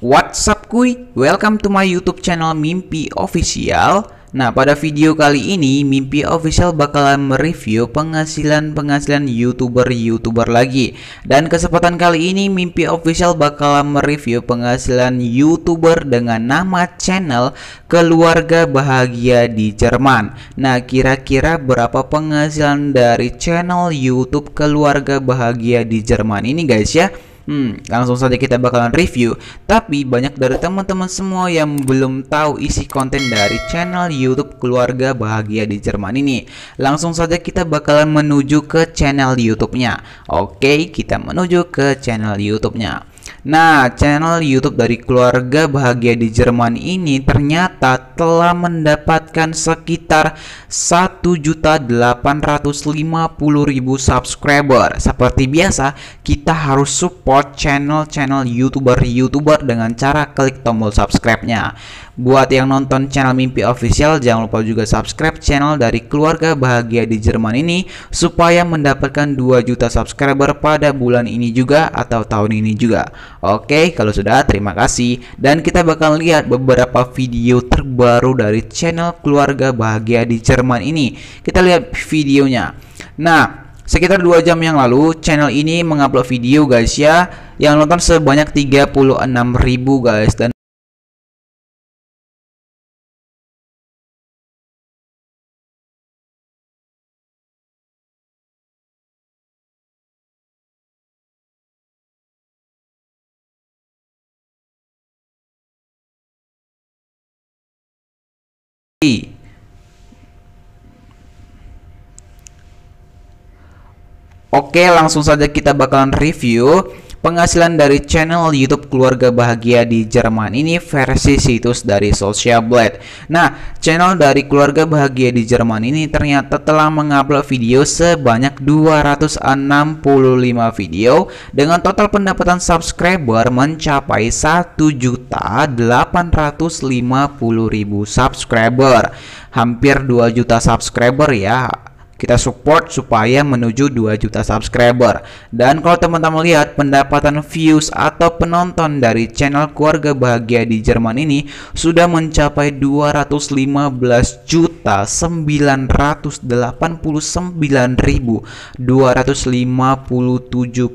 What's up kuy? Welcome to my YouTube channel Mimpi Official. Nah, pada video kali ini Mimpi Official bakalan mereview penghasilan-penghasilan YouTuber-YouTuber lagi. Dan kesempatan kali ini Mimpi Official bakalan mereview penghasilan YouTuber dengan nama channel Keluarga Bahagia di Jerman. Nah, kira-kira berapa penghasilan dari channel YouTube Keluarga Bahagia di Jerman ini guys ya? Hmm, langsung saja kita bakalan review. Tapi banyak dari teman-teman semua yang belum tahu isi konten dari channel YouTube Keluarga Bahagia di Jerman ini. Langsung saja kita bakalan menuju ke channel YouTube-nya. Oke, kita menuju ke channel YouTube-nya. Nah, channel YouTube dari keluarga bahagia di Jerman ini ternyata telah mendapatkan sekitar 1.850.000 subscriber. Seperti biasa, kita harus support channel-channel YouTuber-YouTuber dengan cara klik tombol subscribe-nya. Buat yang nonton channel Mimpi Official, jangan lupa juga subscribe channel dari keluarga bahagia di Jerman ini supaya mendapatkan 2 juta subscriber pada bulan ini juga atau tahun ini juga. Oke, kalau sudah terima kasih dan kita bakal lihat beberapa video terbaru dari channel keluarga bahagia di Jerman ini. Kita lihat videonya. Nah, Sekitar 2 jam yang lalu, channel ini mengupload video guys ya, yang nonton sebanyak 36.000 guys dan Oke, langsung saja kita bakalan review Penghasilan dari channel YouTube Keluarga Bahagia di Jerman ini versi situs dari Social Blade. Nah, channel dari Keluarga Bahagia di Jerman ini ternyata telah mengupload video sebanyak 265 video dengan total pendapatan subscriber mencapai 1.850.000 subscriber. Hampir 2 juta subscriber ya kita support supaya menuju 2 juta subscriber. Dan kalau teman-teman lihat pendapatan views atau penonton dari channel Keluarga Bahagia di Jerman ini sudah mencapai 215 juta 989.257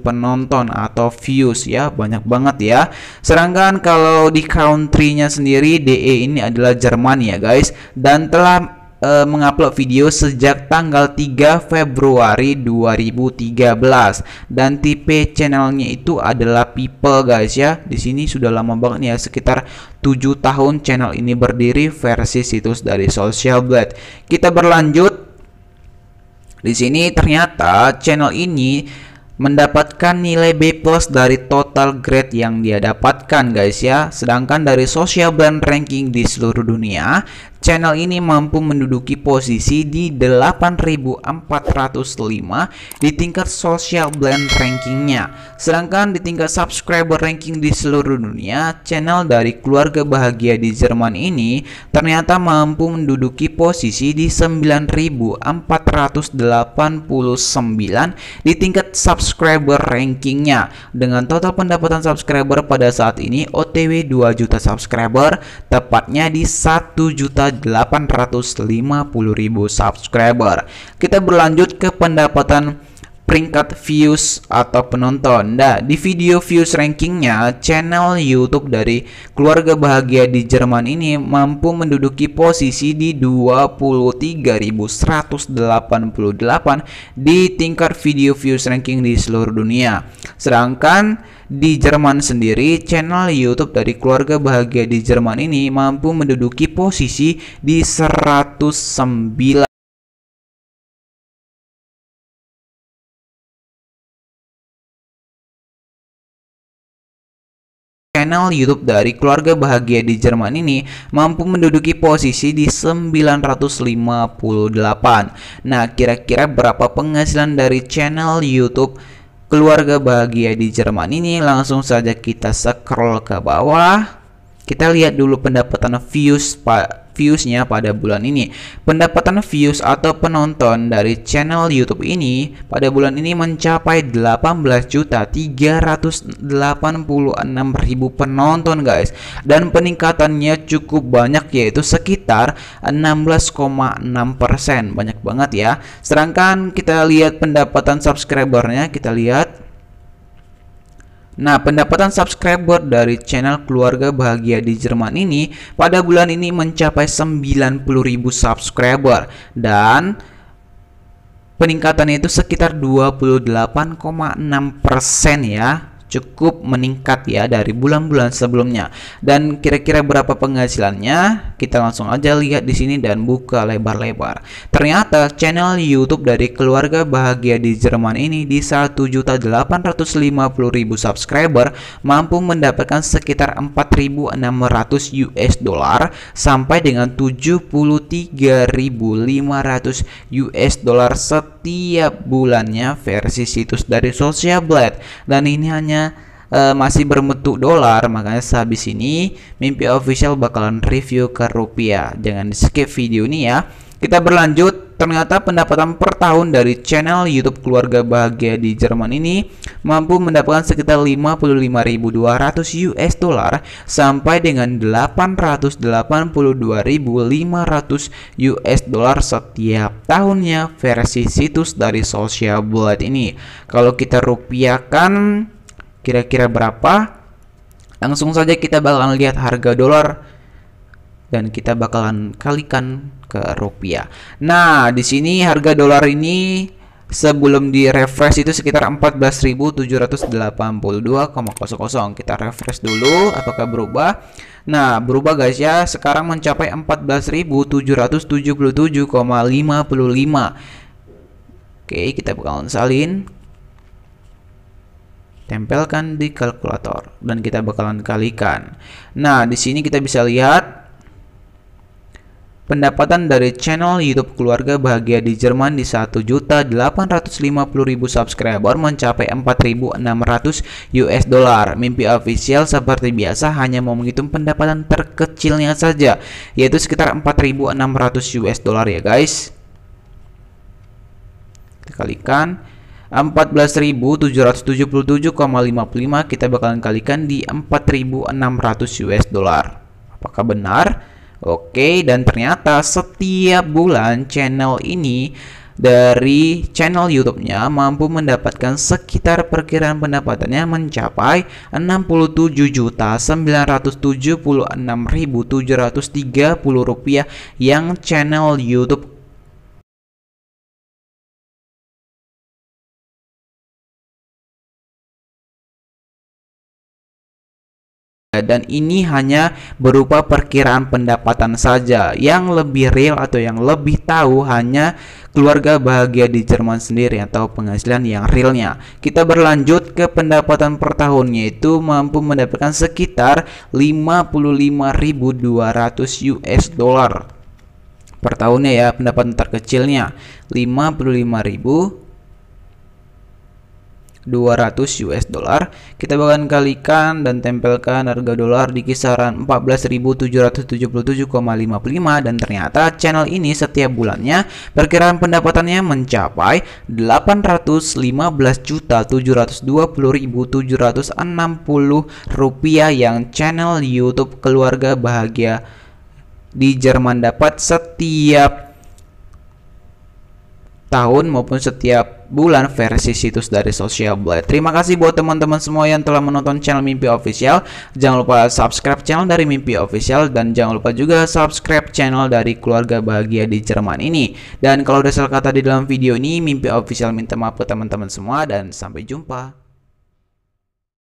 penonton atau views ya, banyak banget ya. Sedangkan kalau di country-nya sendiri DE ini adalah Jerman ya guys dan telah uh, mengupload video sejak tanggal 3 Februari 2013 dan tipe channelnya itu adalah people guys ya di sini sudah lama banget nih ya sekitar 7 tahun channel ini berdiri versi situs dari Social Blade kita berlanjut di sini ternyata channel ini mendapatkan nilai B+ plus dari total grade yang dia dapatkan guys ya. Sedangkan dari Social Brand Ranking di seluruh dunia, Channel ini mampu menduduki posisi di 8405 di tingkat social blend rankingnya. Sedangkan di tingkat subscriber ranking di seluruh dunia, channel dari keluarga bahagia di Jerman ini ternyata mampu menduduki posisi di 9489 di tingkat subscriber rankingnya. Dengan total pendapatan subscriber pada saat ini OTW 2 juta subscriber, tepatnya di 1 juta 850.000 subscriber. Kita berlanjut ke pendapatan peringkat views atau penonton. Nah, di video views rankingnya, channel YouTube dari keluarga bahagia di Jerman ini mampu menduduki posisi di 23.188 di tingkat video views ranking di seluruh dunia. Sedangkan di Jerman sendiri, channel YouTube dari keluarga bahagia di Jerman ini mampu menduduki posisi di 109 channel YouTube dari keluarga bahagia di Jerman ini mampu menduduki posisi di 958. Nah, kira-kira berapa penghasilan dari channel YouTube keluarga bahagia di Jerman ini? Langsung saja kita scroll ke bawah. Kita lihat dulu pendapatan views Pak viewsnya pada bulan ini. Pendapatan views atau penonton dari channel YouTube ini pada bulan ini mencapai 18.386.000 penonton guys dan peningkatannya cukup banyak yaitu sekitar 16,6% banyak banget ya. Sedangkan kita lihat pendapatan subscribernya kita lihat Nah, pendapatan subscriber dari channel Keluarga Bahagia di Jerman ini pada bulan ini mencapai 90.000 subscriber dan peningkatan itu sekitar 28,6% ya cukup meningkat ya dari bulan-bulan sebelumnya. Dan kira-kira berapa penghasilannya? Kita langsung aja lihat di sini dan buka lebar-lebar. Ternyata channel YouTube dari keluarga bahagia di Jerman ini di 1.850.000 subscriber mampu mendapatkan sekitar 4.600 US dollar sampai dengan 73.500 US dollar setiap setiap bulannya versi situs dari Social Blade dan ini hanya uh, masih berbentuk dolar makanya sehabis ini mimpi official bakalan review ke rupiah jangan skip video ini ya kita berlanjut Ternyata pendapatan per tahun dari channel YouTube Keluarga Bahagia di Jerman ini mampu mendapatkan sekitar 55.200 US dollar sampai dengan 882.500 US dollar setiap tahunnya versi situs dari Social Bullet ini. Kalau kita rupiahkan kira-kira berapa? Langsung saja kita bakalan lihat harga dolar dan kita bakalan kalikan ke rupiah. Nah, di sini harga dolar ini sebelum di refresh itu sekitar 14.782,00 kita refresh dulu apakah berubah nah berubah guys ya sekarang mencapai 14.777,55 oke kita bakalan salin tempelkan di kalkulator dan kita bakalan kalikan nah di sini kita bisa lihat Pendapatan dari channel YouTube Keluarga Bahagia di Jerman di 1.850.000 subscriber mencapai 4.600 US dollar. Mimpi official seperti biasa hanya mau menghitung pendapatan terkecilnya saja, yaitu sekitar 4.600 US dollar ya guys. Kita kalikan 14.777,55 kita bakalan kalikan di 4.600 US dollar. Apakah benar? Oke, dan ternyata setiap bulan channel ini dari channel YouTube-nya mampu mendapatkan sekitar perkiraan pendapatannya mencapai 67.976.730 rupiah yang channel YouTube dan ini hanya berupa perkiraan pendapatan saja. Yang lebih real atau yang lebih tahu hanya keluarga bahagia di Jerman sendiri atau penghasilan yang realnya. Kita berlanjut ke pendapatan per tahun yaitu mampu mendapatkan sekitar 55.200 US dollar per tahunnya ya pendapatan terkecilnya 55.000 200 US dollar, kita bahkan kalikan dan tempelkan harga dolar di kisaran 14.777,55 dan ternyata channel ini setiap bulannya perkiraan pendapatannya mencapai 815.720.760 rupiah yang channel YouTube keluarga bahagia di Jerman dapat setiap tahun maupun setiap bulan versi situs dari Social Blade. Terima kasih buat teman-teman semua yang telah menonton channel Mimpi Official. Jangan lupa subscribe channel dari Mimpi Official dan jangan lupa juga subscribe channel dari Keluarga Bahagia di Jerman ini. Dan kalau ada salah kata di dalam video ini, Mimpi Official minta maaf ke teman-teman semua dan sampai jumpa.